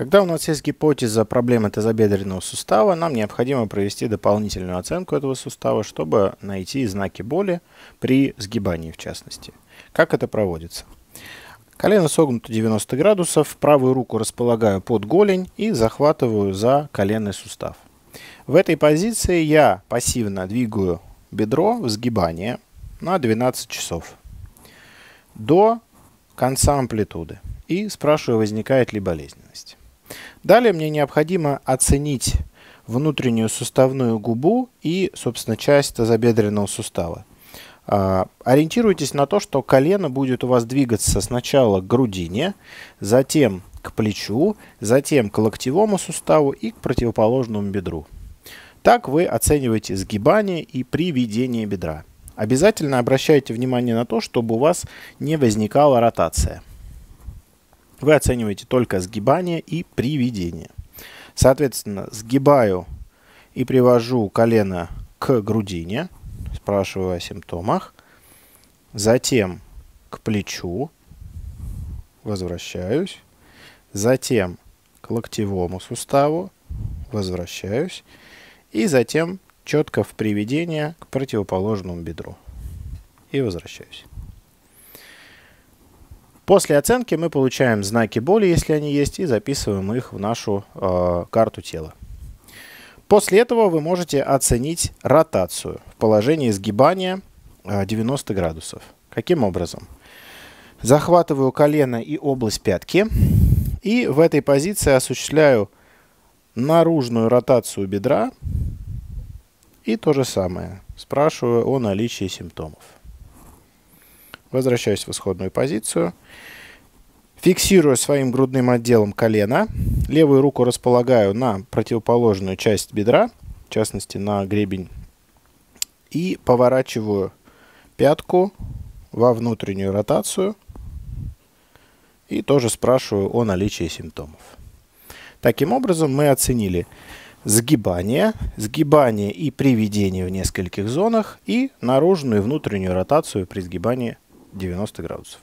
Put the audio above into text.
Когда у нас есть гипотеза проблемы тазобедренного сустава, нам необходимо провести дополнительную оценку этого сустава, чтобы найти знаки боли при сгибании в частности. Как это проводится? Колено согнуто 90 градусов, правую руку располагаю под голень и захватываю за коленный сустав. В этой позиции я пассивно двигаю бедро в сгибание на 12 часов до конца амплитуды и спрашиваю, возникает ли болезненность. Далее мне необходимо оценить внутреннюю суставную губу и, собственно, часть тазобедренного сустава. А, ориентируйтесь на то, что колено будет у вас двигаться сначала к грудине, затем к плечу, затем к локтевому суставу и к противоположному бедру. Так вы оцениваете сгибание и приведение бедра. Обязательно обращайте внимание на то, чтобы у вас не возникала ротация – вы оцениваете только сгибание и приведение. Соответственно, сгибаю и привожу колено к грудине, спрашиваю о симптомах, затем к плечу, возвращаюсь, затем к локтевому суставу, возвращаюсь, и затем четко в приведение к противоположному бедру и возвращаюсь. После оценки мы получаем знаки боли, если они есть, и записываем их в нашу э, карту тела. После этого вы можете оценить ротацию в положении сгибания 90 э, градусов. Каким образом? Захватываю колено и область пятки. И в этой позиции осуществляю наружную ротацию бедра. И то же самое. Спрашиваю о наличии симптомов. Возвращаюсь в исходную позицию. Фиксирую своим грудным отделом колено. Левую руку располагаю на противоположную часть бедра, в частности на гребень. И поворачиваю пятку во внутреннюю ротацию. И тоже спрашиваю о наличии симптомов. Таким образом мы оценили сгибание, сгибание и приведение в нескольких зонах и наружную и внутреннюю ротацию при сгибании 90 градусов.